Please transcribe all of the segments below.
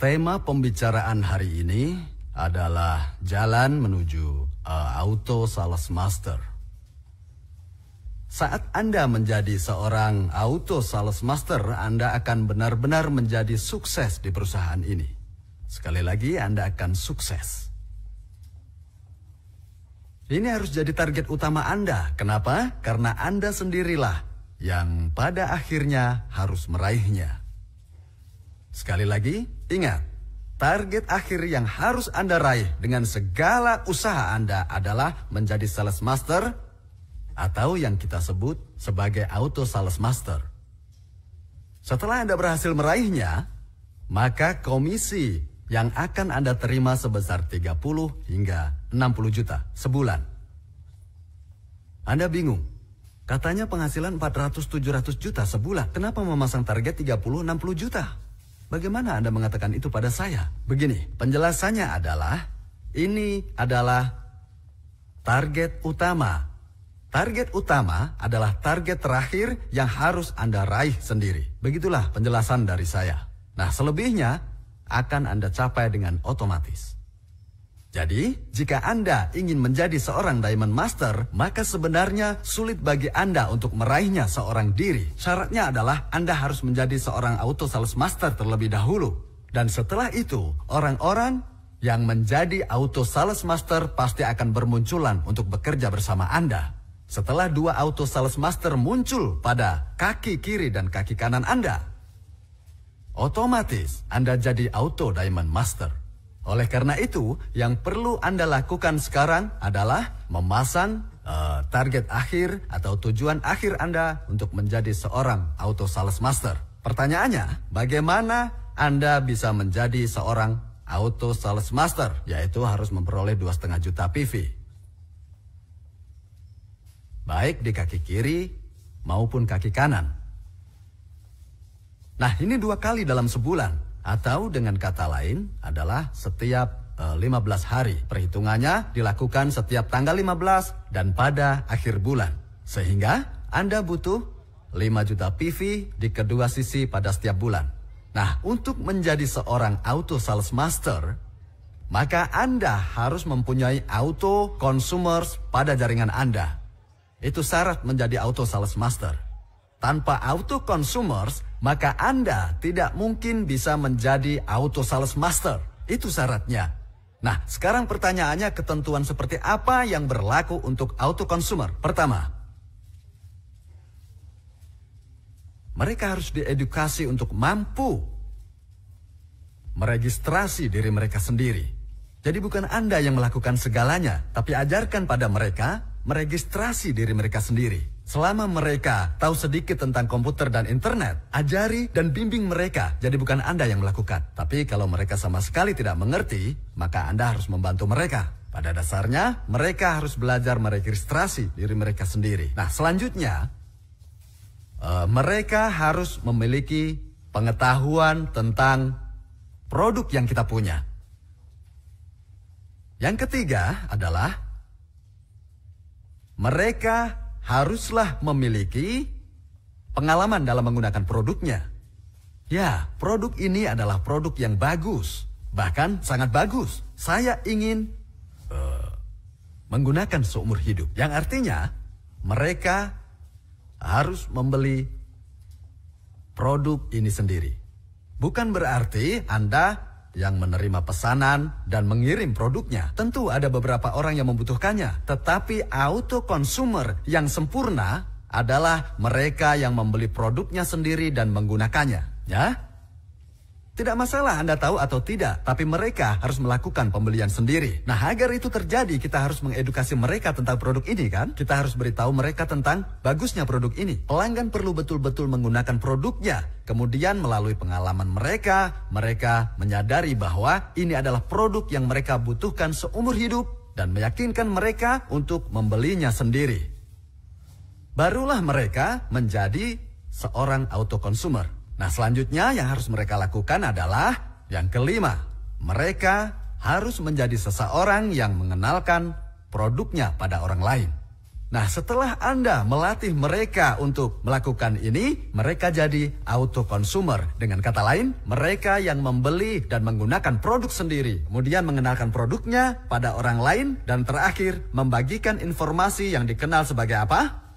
Tema pembicaraan hari ini adalah jalan menuju uh, auto sales master. Saat Anda menjadi seorang auto sales master, Anda akan benar-benar menjadi sukses di perusahaan ini. Sekali lagi, Anda akan sukses. Ini harus jadi target utama Anda. Kenapa? Karena Anda sendirilah yang pada akhirnya harus meraihnya. Sekali lagi, ingat, target akhir yang harus Anda raih dengan segala usaha Anda adalah menjadi sales master atau yang kita sebut sebagai auto sales master. Setelah Anda berhasil meraihnya, maka komisi yang akan Anda terima sebesar 30 hingga 60 juta sebulan. Anda bingung, katanya penghasilan 400-700 juta sebulan, kenapa memasang target 30-60 juta? Bagaimana Anda mengatakan itu pada saya? Begini, penjelasannya adalah ini adalah target utama. Target utama adalah target terakhir yang harus Anda raih sendiri. Begitulah penjelasan dari saya. Nah, selebihnya akan Anda capai dengan otomatis. Jadi, jika Anda ingin menjadi seorang Diamond Master, maka sebenarnya sulit bagi Anda untuk meraihnya seorang diri. Syaratnya adalah Anda harus menjadi seorang auto sales master terlebih dahulu. Dan setelah itu, orang-orang yang menjadi auto sales master pasti akan bermunculan untuk bekerja bersama Anda. Setelah dua auto sales master muncul pada kaki kiri dan kaki kanan Anda, otomatis Anda jadi auto diamond master. Oleh karena itu, yang perlu Anda lakukan sekarang adalah memasang uh, target akhir atau tujuan akhir Anda untuk menjadi seorang auto sales master. Pertanyaannya, bagaimana Anda bisa menjadi seorang auto sales master? Yaitu harus memperoleh 2,5 juta PV. Baik di kaki kiri maupun kaki kanan. Nah, ini dua kali dalam sebulan. Atau dengan kata lain adalah setiap 15 eh, hari. Perhitungannya dilakukan setiap tanggal 15 dan pada akhir bulan. Sehingga Anda butuh 5 juta PV di kedua sisi pada setiap bulan. Nah, untuk menjadi seorang auto sales master, maka Anda harus mempunyai auto consumers pada jaringan Anda. Itu syarat menjadi auto sales master. Tanpa auto consumers, maka Anda tidak mungkin bisa menjadi auto sales master. Itu syaratnya. Nah, sekarang pertanyaannya ketentuan seperti apa yang berlaku untuk auto consumer? Pertama, mereka harus diedukasi untuk mampu meregistrasi diri mereka sendiri. Jadi bukan Anda yang melakukan segalanya, tapi ajarkan pada mereka meregistrasi diri mereka sendiri. Selama mereka tahu sedikit tentang komputer dan internet, ajari dan bimbing mereka. Jadi bukan Anda yang melakukan. Tapi kalau mereka sama sekali tidak mengerti, maka Anda harus membantu mereka. Pada dasarnya, mereka harus belajar meregistrasi diri mereka sendiri. Nah, selanjutnya, uh, mereka harus memiliki pengetahuan tentang produk yang kita punya. Yang ketiga adalah mereka haruslah memiliki pengalaman dalam menggunakan produknya. Ya, produk ini adalah produk yang bagus, bahkan sangat bagus. Saya ingin uh, menggunakan seumur hidup, yang artinya mereka harus membeli produk ini sendiri. Bukan berarti Anda yang menerima pesanan dan mengirim produknya. Tentu ada beberapa orang yang membutuhkannya, tetapi auto consumer yang sempurna adalah mereka yang membeli produknya sendiri dan menggunakannya, ya. Tidak masalah Anda tahu atau tidak, tapi mereka harus melakukan pembelian sendiri. Nah, agar itu terjadi, kita harus mengedukasi mereka tentang produk ini kan? Kita harus beritahu mereka tentang bagusnya produk ini. Pelanggan perlu betul-betul menggunakan produknya. Kemudian melalui pengalaman mereka, mereka menyadari bahwa ini adalah produk yang mereka butuhkan seumur hidup dan meyakinkan mereka untuk membelinya sendiri. Barulah mereka menjadi seorang auto consumer. Nah, selanjutnya yang harus mereka lakukan adalah yang kelima, mereka harus menjadi seseorang yang mengenalkan produknya pada orang lain. Nah, setelah Anda melatih mereka untuk melakukan ini, mereka jadi auto consumer. Dengan kata lain, mereka yang membeli dan menggunakan produk sendiri, kemudian mengenalkan produknya pada orang lain dan terakhir membagikan informasi yang dikenal sebagai apa?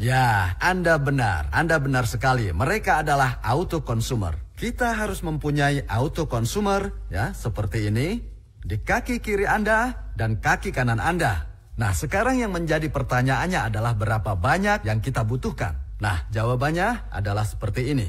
Ya, Anda benar. Anda benar sekali. Mereka adalah auto consumer. Kita harus mempunyai auto consumer ya, seperti ini di kaki kiri Anda dan kaki kanan Anda. Nah, sekarang yang menjadi pertanyaannya adalah berapa banyak yang kita butuhkan. Nah, jawabannya adalah seperti ini.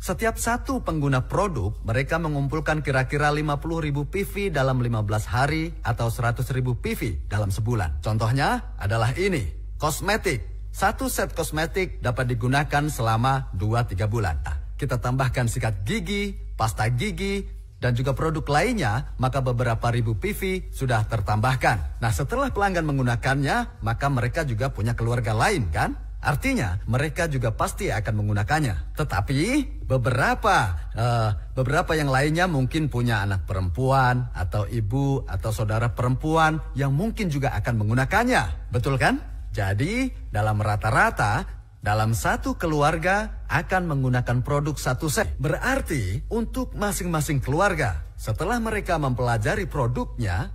Setiap satu pengguna produk, mereka mengumpulkan kira-kira 50.000 PV dalam 15 hari atau 100.000 PV dalam sebulan. Contohnya adalah ini. Kosmetik. Satu set kosmetik dapat digunakan selama 2-3 bulan. Nah, kita tambahkan sikat gigi, pasta gigi, dan juga produk lainnya, maka beberapa ribu PV sudah tertambahkan. Nah, setelah pelanggan menggunakannya, maka mereka juga punya keluarga lain, kan? Artinya, mereka juga pasti akan menggunakannya. Tetapi, beberapa uh, beberapa yang lainnya mungkin punya anak perempuan atau ibu atau saudara perempuan yang mungkin juga akan menggunakannya. Betul kan? Jadi, dalam rata-rata, dalam satu keluarga akan menggunakan produk satu set. Berarti, untuk masing-masing keluarga, setelah mereka mempelajari produknya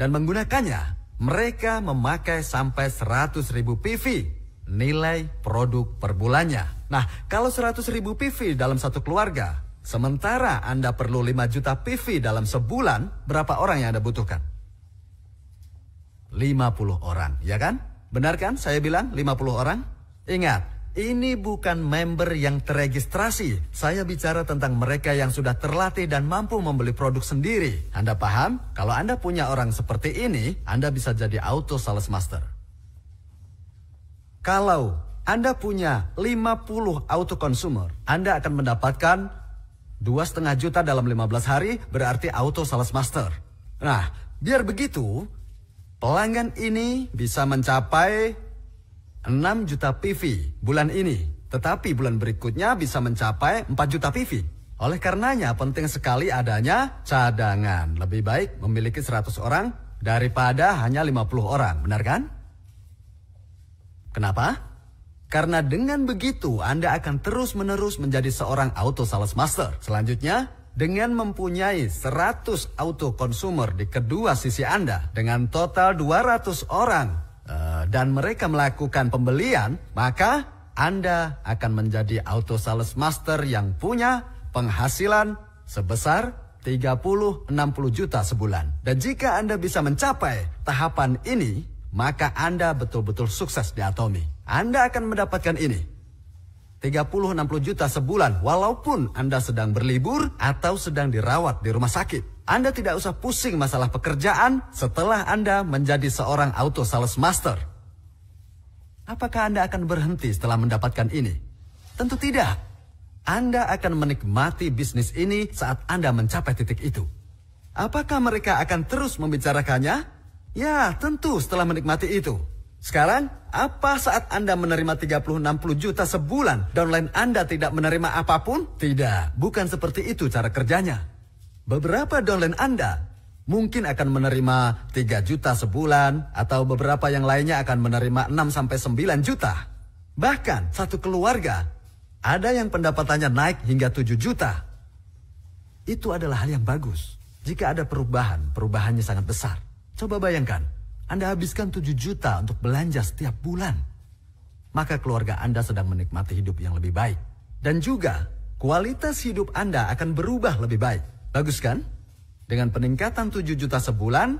dan menggunakannya, mereka memakai sampai ribu PV nilai produk per bulannya. Nah, kalau ribu PV dalam satu keluarga, sementara Anda perlu 5 juta PV dalam sebulan, berapa orang yang Anda butuhkan? 50 orang, ya kan? Benar kan saya bilang 50 orang? Ingat, ini bukan member yang terregistrasi. Saya bicara tentang mereka yang sudah terlatih dan mampu membeli produk sendiri. Anda paham? Kalau Anda punya orang seperti ini, Anda bisa jadi auto sales master. Kalau Anda punya 50 auto consumer, Anda akan mendapatkan dua setengah juta dalam 15 hari berarti auto sales master. Nah, biar begitu, Pelanggan ini bisa mencapai 6 juta PV bulan ini, tetapi bulan berikutnya bisa mencapai 4 juta PV. Oleh karenanya penting sekali adanya cadangan. Lebih baik memiliki 100 orang daripada hanya 50 orang, benar kan? Kenapa? Karena dengan begitu Anda akan terus-menerus menjadi seorang auto sales master. Selanjutnya, dengan mempunyai 100 auto consumer di kedua sisi Anda dengan total 200 orang eh, dan mereka melakukan pembelian, maka Anda akan menjadi auto sales master yang punya penghasilan sebesar 30-60 juta sebulan. Dan jika Anda bisa mencapai tahapan ini, maka Anda betul-betul sukses di Atomi. Anda akan mendapatkan ini 30-60 juta sebulan walaupun Anda sedang berlibur atau sedang dirawat di rumah sakit. Anda tidak usah pusing masalah pekerjaan setelah Anda menjadi seorang auto sales master. Apakah Anda akan berhenti setelah mendapatkan ini? Tentu tidak. Anda akan menikmati bisnis ini saat Anda mencapai titik itu. Apakah mereka akan terus membicarakannya? Ya, tentu setelah menikmati itu. Sekarang, apa saat Anda menerima 30-60 juta sebulan, downline Anda tidak menerima apapun? Tidak, bukan seperti itu cara kerjanya. Beberapa downline Anda mungkin akan menerima 3 juta sebulan atau beberapa yang lainnya akan menerima 6 9 juta. Bahkan satu keluarga ada yang pendapatannya naik hingga 7 juta. Itu adalah hal yang bagus. Jika ada perubahan, perubahannya sangat besar. Coba bayangkan, anda habiskan 7 juta untuk belanja setiap bulan. Maka keluarga Anda sedang menikmati hidup yang lebih baik. Dan juga, kualitas hidup Anda akan berubah lebih baik. Bagus kan? Dengan peningkatan 7 juta sebulan,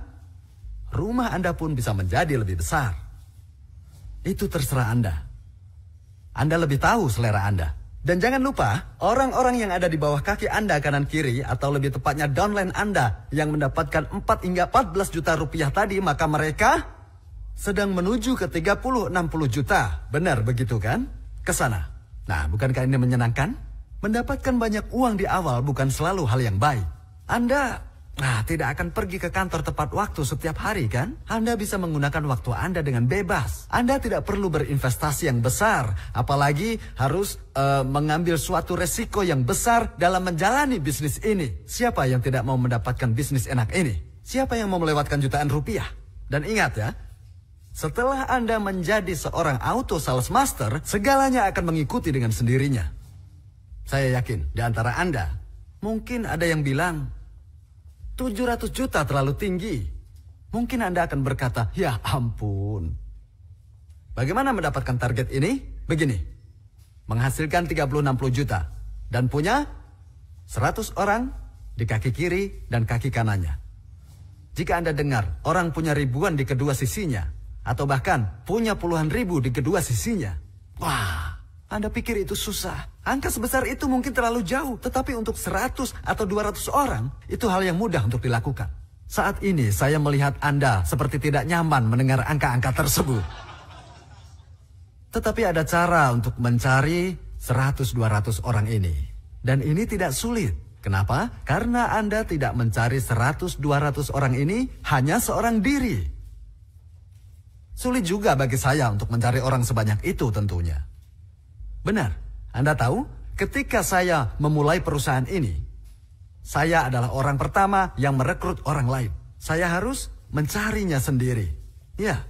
rumah Anda pun bisa menjadi lebih besar. Itu terserah Anda. Anda lebih tahu selera Anda. Dan jangan lupa, orang-orang yang ada di bawah kaki Anda kanan kiri atau lebih tepatnya downline Anda yang mendapatkan 4 hingga 14 juta rupiah tadi, maka mereka sedang menuju ke 30-60 juta. Benar begitu kan? kesana Nah, bukankah ini menyenangkan? Mendapatkan banyak uang di awal bukan selalu hal yang baik. Anda Nah, tidak akan pergi ke kantor tepat waktu setiap hari kan? Anda bisa menggunakan waktu Anda dengan bebas. Anda tidak perlu berinvestasi yang besar, apalagi harus uh, mengambil suatu resiko yang besar dalam menjalani bisnis ini. Siapa yang tidak mau mendapatkan bisnis enak ini? Siapa yang mau melewatkan jutaan rupiah? Dan ingat ya, setelah Anda menjadi seorang auto sales master, segalanya akan mengikuti dengan sendirinya. Saya yakin di antara Anda, mungkin ada yang bilang, 700 juta terlalu tinggi. Mungkin Anda akan berkata, ya ampun. Bagaimana mendapatkan target ini? Begini, menghasilkan 30-60 juta dan punya 100 orang di kaki kiri dan kaki kanannya. Jika Anda dengar orang punya ribuan di kedua sisinya, atau bahkan punya puluhan ribu di kedua sisinya, wah, anda pikir itu susah? Angka sebesar itu mungkin terlalu jauh, tetapi untuk 100 atau 200 orang, itu hal yang mudah untuk dilakukan. Saat ini saya melihat Anda seperti tidak nyaman mendengar angka-angka tersebut. Tetapi ada cara untuk mencari 100-200 orang ini. Dan ini tidak sulit. Kenapa? Karena Anda tidak mencari 100-200 orang ini hanya seorang diri. Sulit juga bagi saya untuk mencari orang sebanyak itu tentunya. Benar, Anda tahu, ketika saya memulai perusahaan ini, saya adalah orang pertama yang merekrut orang lain. Saya harus mencarinya sendiri. Ya,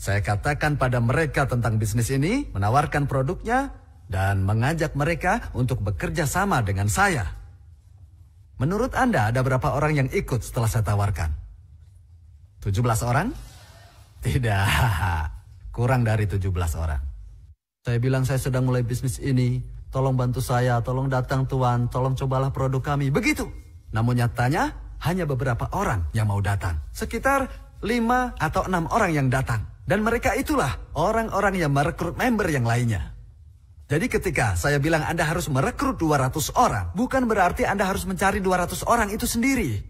saya katakan pada mereka tentang bisnis ini, menawarkan produknya, dan mengajak mereka untuk bekerja sama dengan saya. Menurut Anda ada berapa orang yang ikut setelah saya tawarkan? 17 orang? Tidak, kurang dari 17 orang. Saya bilang saya sedang mulai bisnis ini, tolong bantu saya, tolong datang tuan, tolong cobalah produk kami. Begitu. Namun nyatanya hanya beberapa orang yang mau datang. Sekitar lima atau enam orang yang datang. Dan mereka itulah orang-orang yang merekrut member yang lainnya. Jadi ketika saya bilang Anda harus merekrut 200 orang, bukan berarti Anda harus mencari 200 orang itu sendiri.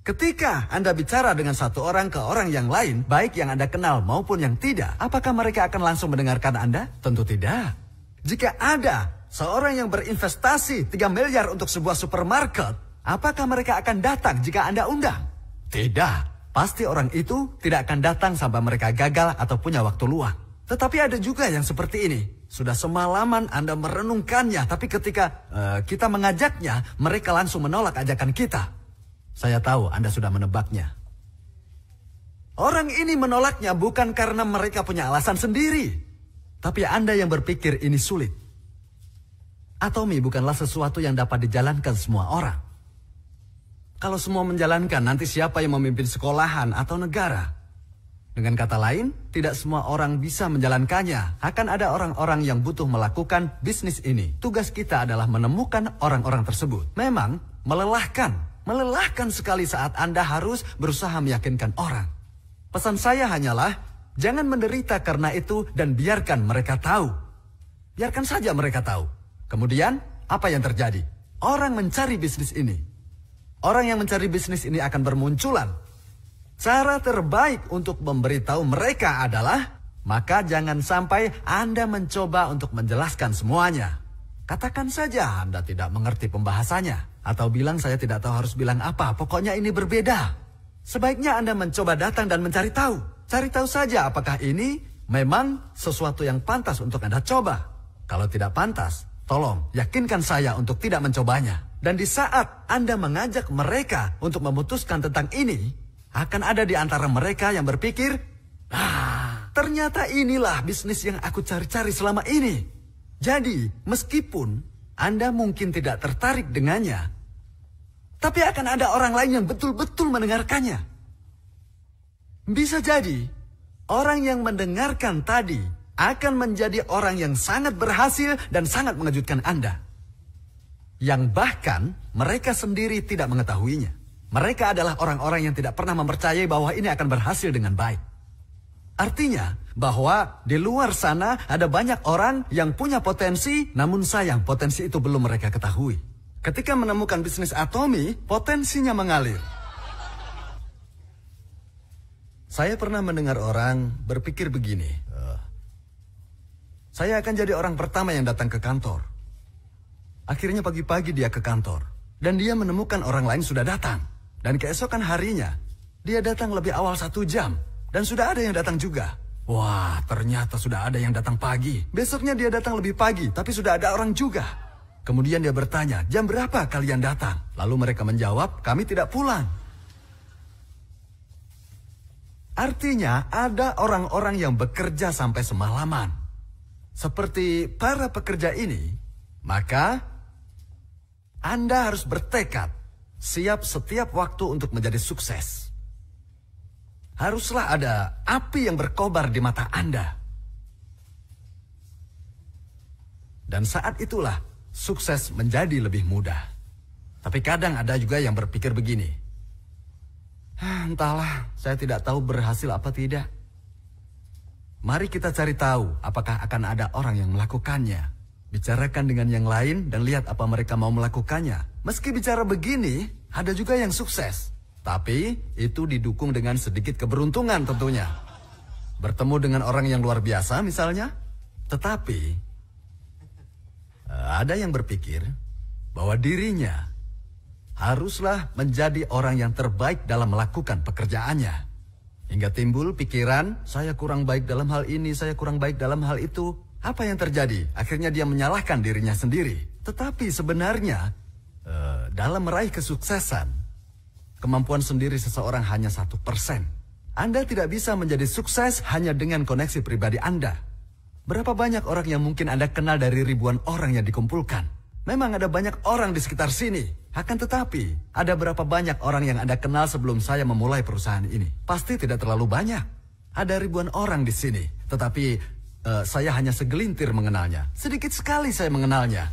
Ketika Anda bicara dengan satu orang ke orang yang lain, baik yang Anda kenal maupun yang tidak, apakah mereka akan langsung mendengarkan Anda? Tentu tidak. Jika ada seorang yang berinvestasi 3 miliar untuk sebuah supermarket, apakah mereka akan datang jika Anda undang? Tidak. Pasti orang itu tidak akan datang sampai mereka gagal atau punya waktu luang. Tetapi ada juga yang seperti ini. Sudah semalaman Anda merenungkannya, tapi ketika uh, kita mengajaknya, mereka langsung menolak ajakan kita. Saya tahu Anda sudah menebaknya. Orang ini menolaknya bukan karena mereka punya alasan sendiri, tapi Anda yang berpikir ini sulit. Atomi bukanlah sesuatu yang dapat dijalankan semua orang. Kalau semua menjalankan, nanti siapa yang memimpin sekolahan atau negara? Dengan kata lain, tidak semua orang bisa menjalankannya. Akan ada orang-orang yang butuh melakukan bisnis ini. Tugas kita adalah menemukan orang-orang tersebut. Memang melelahkan, Melelahkan sekali saat Anda harus berusaha meyakinkan orang. Pesan saya hanyalah, jangan menderita karena itu dan biarkan mereka tahu. Biarkan saja mereka tahu. Kemudian, apa yang terjadi? Orang mencari bisnis ini. Orang yang mencari bisnis ini akan bermunculan. Cara terbaik untuk memberitahu mereka adalah, maka jangan sampai Anda mencoba untuk menjelaskan semuanya. Katakan saja Anda tidak mengerti pembahasannya. Atau bilang saya tidak tahu harus bilang apa, pokoknya ini berbeda. Sebaiknya Anda mencoba datang dan mencari tahu. Cari tahu saja apakah ini memang sesuatu yang pantas untuk Anda coba. Kalau tidak pantas, tolong yakinkan saya untuk tidak mencobanya. Dan di saat Anda mengajak mereka untuk memutuskan tentang ini, akan ada di antara mereka yang berpikir, "Ah, ternyata inilah bisnis yang aku cari-cari selama ini." Jadi, meskipun anda mungkin tidak tertarik dengannya, tapi akan ada orang lain yang betul-betul mendengarkannya. Bisa jadi, orang yang mendengarkan tadi akan menjadi orang yang sangat berhasil dan sangat mengejutkan Anda. Yang bahkan mereka sendiri tidak mengetahuinya. Mereka adalah orang-orang yang tidak pernah mempercayai bahwa ini akan berhasil dengan baik. Artinya bahwa di luar sana ada banyak orang yang punya potensi, namun sayang potensi itu belum mereka ketahui. Ketika menemukan bisnis Atomi, potensinya mengalir. Saya pernah mendengar orang berpikir begini, saya akan jadi orang pertama yang datang ke kantor. Akhirnya pagi-pagi dia ke kantor, dan dia menemukan orang lain sudah datang. Dan keesokan harinya, dia datang lebih awal satu jam dan sudah ada yang datang juga. Wah, ternyata sudah ada yang datang pagi. Besoknya dia datang lebih pagi, tapi sudah ada orang juga. Kemudian dia bertanya, jam berapa kalian datang? Lalu mereka menjawab, kami tidak pulang. Artinya, ada orang-orang yang bekerja sampai semalaman. Seperti para pekerja ini, maka Anda harus bertekad, siap setiap waktu untuk menjadi sukses haruslah ada api yang berkobar di mata Anda. Dan saat itulah sukses menjadi lebih mudah. Tapi kadang ada juga yang berpikir begini. Entahlah, saya tidak tahu berhasil apa tidak. Mari kita cari tahu apakah akan ada orang yang melakukannya. Bicarakan dengan yang lain dan lihat apa mereka mau melakukannya. Meski bicara begini, ada juga yang sukses. Tapi itu didukung dengan sedikit keberuntungan tentunya. Bertemu dengan orang yang luar biasa misalnya. Tetapi eh, ada yang berpikir bahwa dirinya haruslah menjadi orang yang terbaik dalam melakukan pekerjaannya. Hingga timbul pikiran, saya kurang baik dalam hal ini, saya kurang baik dalam hal itu. Apa yang terjadi? Akhirnya dia menyalahkan dirinya sendiri. Tetapi sebenarnya, eh, dalam meraih kesuksesan, Kemampuan sendiri seseorang hanya satu persen. Anda tidak bisa menjadi sukses hanya dengan koneksi pribadi Anda. Berapa banyak orang yang mungkin Anda kenal dari ribuan orang yang dikumpulkan? Memang ada banyak orang di sekitar sini. Akan tetapi, ada berapa banyak orang yang Anda kenal sebelum saya memulai perusahaan ini? Pasti tidak terlalu banyak. Ada ribuan orang di sini. Tetapi uh, saya hanya segelintir mengenalnya. Sedikit sekali saya mengenalnya.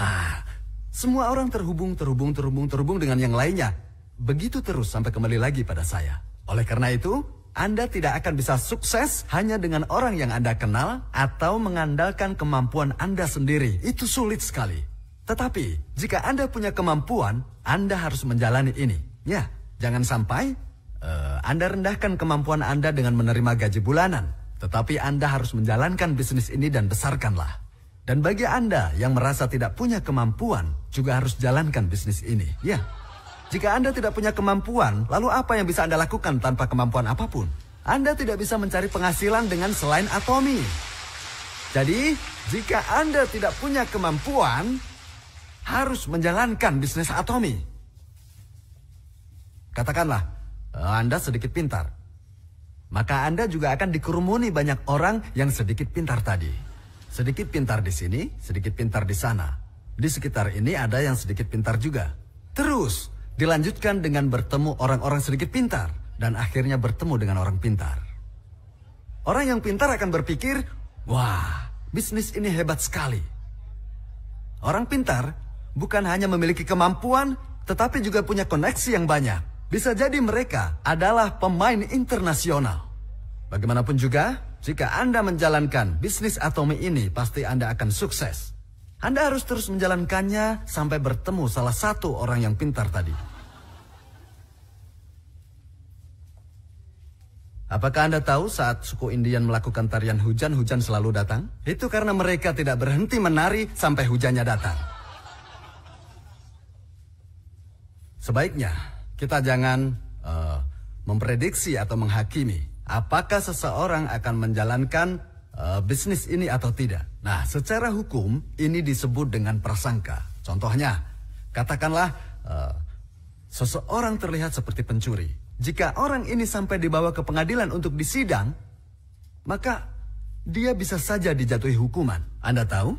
Ah, semua orang terhubung, terhubung, terhubung, terhubung dengan yang lainnya. Begitu terus sampai kembali lagi pada saya. Oleh karena itu, Anda tidak akan bisa sukses hanya dengan orang yang Anda kenal atau mengandalkan kemampuan Anda sendiri. Itu sulit sekali. Tetapi, jika Anda punya kemampuan, Anda harus menjalani ini. Ya, jangan sampai uh, Anda rendahkan kemampuan Anda dengan menerima gaji bulanan. Tetapi Anda harus menjalankan bisnis ini dan besarkanlah. Dan bagi Anda yang merasa tidak punya kemampuan, juga harus jalankan bisnis ini. Ya, jika Anda tidak punya kemampuan, lalu apa yang bisa Anda lakukan tanpa kemampuan apapun? Anda tidak bisa mencari penghasilan dengan selain atomi. Jadi, jika Anda tidak punya kemampuan, harus menjalankan bisnis atomi. Katakanlah, Anda sedikit pintar. Maka Anda juga akan dikerumuni banyak orang yang sedikit pintar tadi. Sedikit pintar di sini, sedikit pintar di sana. Di sekitar ini ada yang sedikit pintar juga. Terus, dilanjutkan dengan bertemu orang-orang sedikit pintar dan akhirnya bertemu dengan orang pintar. Orang yang pintar akan berpikir, "Wah, bisnis ini hebat sekali." Orang pintar bukan hanya memiliki kemampuan, tetapi juga punya koneksi yang banyak. Bisa jadi mereka adalah pemain internasional. Bagaimanapun juga, jika Anda menjalankan bisnis atomi ini, pasti Anda akan sukses. Anda harus terus menjalankannya sampai bertemu salah satu orang yang pintar tadi. Apakah Anda tahu saat suku Indian melakukan tarian hujan, hujan selalu datang? Itu karena mereka tidak berhenti menari sampai hujannya datang. Sebaiknya kita jangan uh, memprediksi atau menghakimi apakah seseorang akan menjalankan uh, bisnis ini atau tidak. Nah, secara hukum ini disebut dengan prasangka. Contohnya, katakanlah uh, seseorang terlihat seperti pencuri, jika orang ini sampai dibawa ke pengadilan untuk disidang, maka dia bisa saja dijatuhi hukuman. Anda tahu?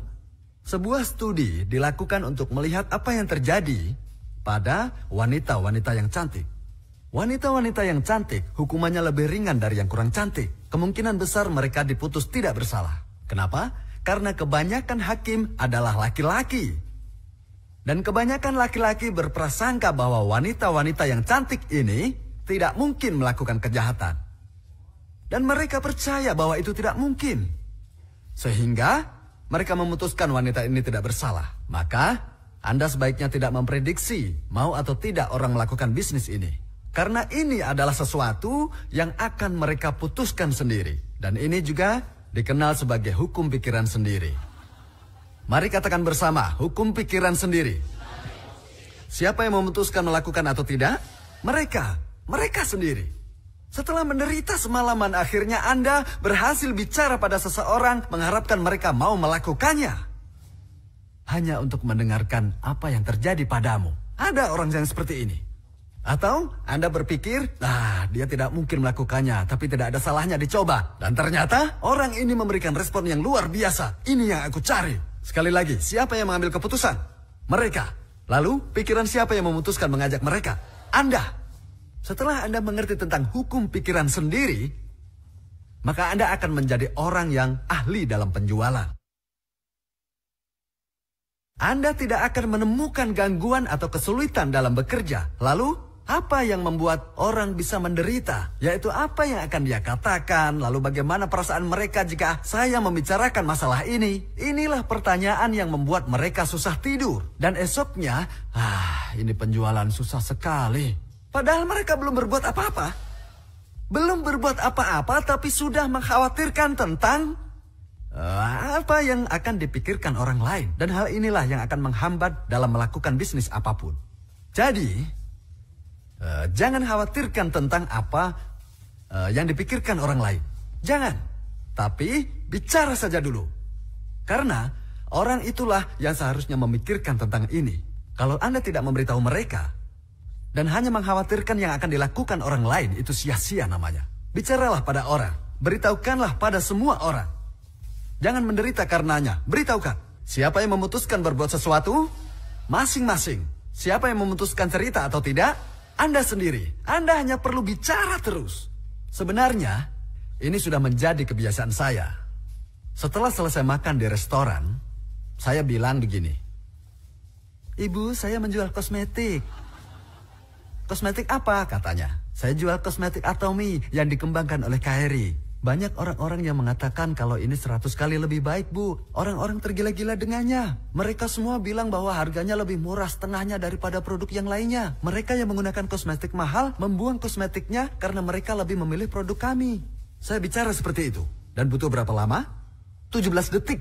Sebuah studi dilakukan untuk melihat apa yang terjadi pada wanita-wanita yang cantik. Wanita-wanita yang cantik hukumannya lebih ringan dari yang kurang cantik. Kemungkinan besar mereka diputus tidak bersalah. Kenapa? Karena kebanyakan hakim adalah laki-laki. Dan kebanyakan laki-laki berprasangka bahwa wanita-wanita yang cantik ini tidak mungkin melakukan kejahatan. Dan mereka percaya bahwa itu tidak mungkin. Sehingga mereka memutuskan wanita ini tidak bersalah. Maka Anda sebaiknya tidak memprediksi mau atau tidak orang melakukan bisnis ini. Karena ini adalah sesuatu yang akan mereka putuskan sendiri. Dan ini juga dikenal sebagai hukum pikiran sendiri. Mari katakan bersama, hukum pikiran sendiri. Siapa yang memutuskan melakukan atau tidak? Mereka mereka sendiri. Setelah menderita semalaman, akhirnya Anda berhasil bicara pada seseorang, mengharapkan mereka mau melakukannya. Hanya untuk mendengarkan apa yang terjadi padamu. Ada orang yang seperti ini. Atau Anda berpikir, nah dia tidak mungkin melakukannya, tapi tidak ada salahnya dicoba. Dan ternyata orang ini memberikan respon yang luar biasa. Ini yang aku cari. Sekali lagi, siapa yang mengambil keputusan? Mereka. Lalu, pikiran siapa yang memutuskan mengajak mereka? Anda. Setelah Anda mengerti tentang hukum pikiran sendiri, maka Anda akan menjadi orang yang ahli dalam penjualan. Anda tidak akan menemukan gangguan atau kesulitan dalam bekerja. Lalu, apa yang membuat orang bisa menderita? Yaitu apa yang akan dia katakan, lalu bagaimana perasaan mereka jika saya membicarakan masalah ini? Inilah pertanyaan yang membuat mereka susah tidur. Dan esoknya, ah ini penjualan susah sekali. Padahal mereka belum berbuat apa-apa. Belum berbuat apa-apa tapi sudah mengkhawatirkan tentang eh, apa yang akan dipikirkan orang lain. Dan hal inilah yang akan menghambat dalam melakukan bisnis apapun. Jadi, eh, jangan khawatirkan tentang apa eh, yang dipikirkan orang lain. Jangan. Tapi, bicara saja dulu. Karena orang itulah yang seharusnya memikirkan tentang ini. Kalau Anda tidak memberitahu mereka, dan hanya mengkhawatirkan yang akan dilakukan orang lain itu sia-sia namanya. Bicaralah pada orang, beritahukanlah pada semua orang. Jangan menderita karenanya, beritahukan. Siapa yang memutuskan berbuat sesuatu? Masing-masing. Siapa yang memutuskan cerita atau tidak? Anda sendiri. Anda hanya perlu bicara terus. Sebenarnya, ini sudah menjadi kebiasaan saya. Setelah selesai makan di restoran, saya bilang begini. Ibu, saya menjual kosmetik. Kosmetik apa? Katanya. Saya jual kosmetik Atomi yang dikembangkan oleh Kairi. Banyak orang-orang yang mengatakan kalau ini 100 kali lebih baik, Bu. Orang-orang tergila-gila dengannya. Mereka semua bilang bahwa harganya lebih murah setengahnya daripada produk yang lainnya. Mereka yang menggunakan kosmetik mahal membuang kosmetiknya karena mereka lebih memilih produk kami. Saya bicara seperti itu. Dan butuh berapa lama? 17 detik.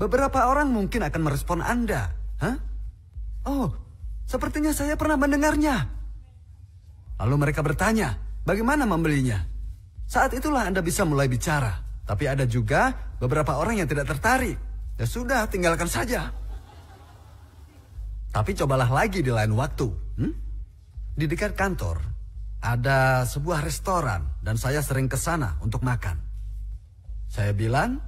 Beberapa orang mungkin akan merespon Anda. Hah? Oh, sepertinya saya pernah mendengarnya. Lalu mereka bertanya, bagaimana membelinya? Saat itulah Anda bisa mulai bicara. Tapi ada juga beberapa orang yang tidak tertarik. Ya sudah, tinggalkan saja. Tapi cobalah lagi di lain waktu. Hmm? Di dekat kantor, ada sebuah restoran dan saya sering ke sana untuk makan. Saya bilang,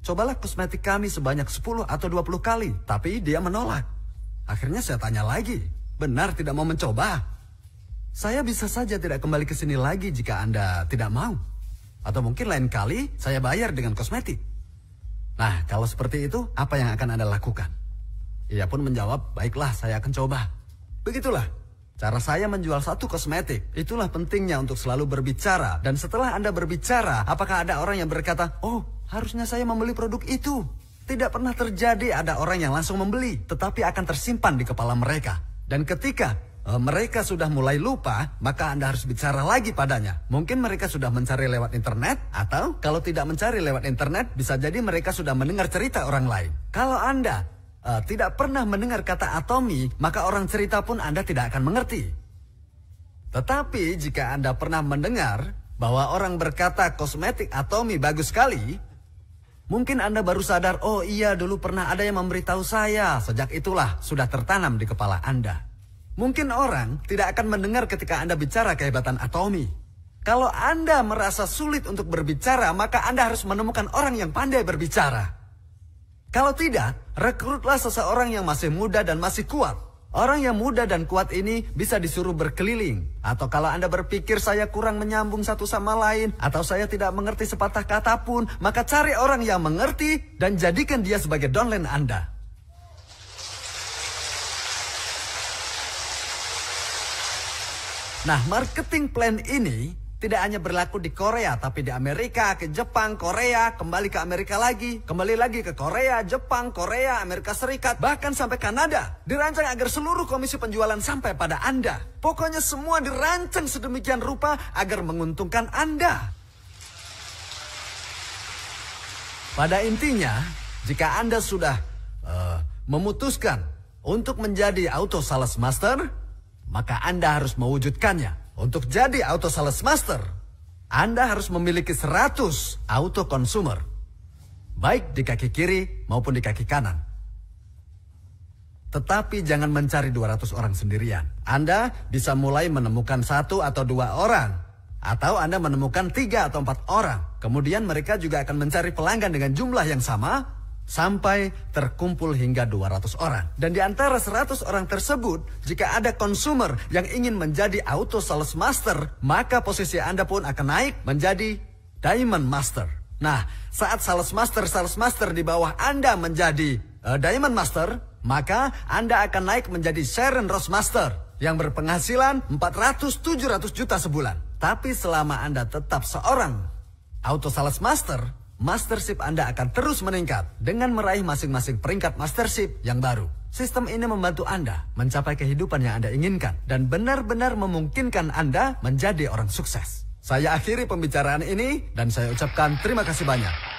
cobalah kosmetik kami sebanyak 10 atau 20 kali, tapi dia menolak. Akhirnya saya tanya lagi, benar tidak mau mencoba? Saya bisa saja tidak kembali ke sini lagi jika Anda tidak mau. Atau mungkin lain kali saya bayar dengan kosmetik. Nah, kalau seperti itu, apa yang akan Anda lakukan? Ia pun menjawab, baiklah saya akan coba. Begitulah, cara saya menjual satu kosmetik. Itulah pentingnya untuk selalu berbicara. Dan setelah Anda berbicara, apakah ada orang yang berkata, oh, harusnya saya membeli produk itu? Tidak pernah terjadi ada orang yang langsung membeli, tetapi akan tersimpan di kepala mereka. Dan ketika eh, mereka sudah mulai lupa, maka Anda harus bicara lagi padanya. Mungkin mereka sudah mencari lewat internet, atau kalau tidak mencari lewat internet, bisa jadi mereka sudah mendengar cerita orang lain. Kalau Anda uh, tidak pernah mendengar kata atomi, maka orang cerita pun Anda tidak akan mengerti. Tetapi jika Anda pernah mendengar bahwa orang berkata kosmetik atomi bagus sekali, Mungkin Anda baru sadar, oh iya dulu pernah ada yang memberitahu saya. Sejak itulah sudah tertanam di kepala Anda. Mungkin orang tidak akan mendengar ketika Anda bicara kehebatan Atomi. Kalau Anda merasa sulit untuk berbicara, maka Anda harus menemukan orang yang pandai berbicara. Kalau tidak, rekrutlah seseorang yang masih muda dan masih kuat. Orang yang muda dan kuat ini bisa disuruh berkeliling. Atau kalau Anda berpikir saya kurang menyambung satu sama lain, atau saya tidak mengerti sepatah kata pun, maka cari orang yang mengerti dan jadikan dia sebagai downline Anda. Nah, marketing plan ini tidak hanya berlaku di Korea, tapi di Amerika, ke Jepang, Korea, kembali ke Amerika lagi, kembali lagi ke Korea, Jepang, Korea, Amerika Serikat, bahkan sampai Kanada. Dirancang agar seluruh komisi penjualan sampai pada Anda. Pokoknya semua dirancang sedemikian rupa agar menguntungkan Anda. Pada intinya, jika Anda sudah uh, memutuskan untuk menjadi auto sales master, maka Anda harus mewujudkannya. Untuk jadi auto sales master, Anda harus memiliki 100 auto consumer. Baik di kaki kiri maupun di kaki kanan. Tetapi jangan mencari 200 orang sendirian. Anda bisa mulai menemukan satu atau dua orang. Atau Anda menemukan tiga atau empat orang. Kemudian mereka juga akan mencari pelanggan dengan jumlah yang sama sampai terkumpul hingga 200 orang. Dan di antara 100 orang tersebut, jika ada konsumer yang ingin menjadi auto sales master, maka posisi Anda pun akan naik menjadi diamond master. Nah, saat sales master sales master di bawah Anda menjadi uh, diamond master, maka Anda akan naik menjadi Sharon Ross Master yang berpenghasilan 400-700 juta sebulan. Tapi selama Anda tetap seorang auto sales master, Mastership Anda akan terus meningkat dengan meraih masing-masing peringkat mastership yang baru. Sistem ini membantu Anda mencapai kehidupan yang Anda inginkan dan benar-benar memungkinkan Anda menjadi orang sukses. Saya akhiri pembicaraan ini dan saya ucapkan terima kasih banyak.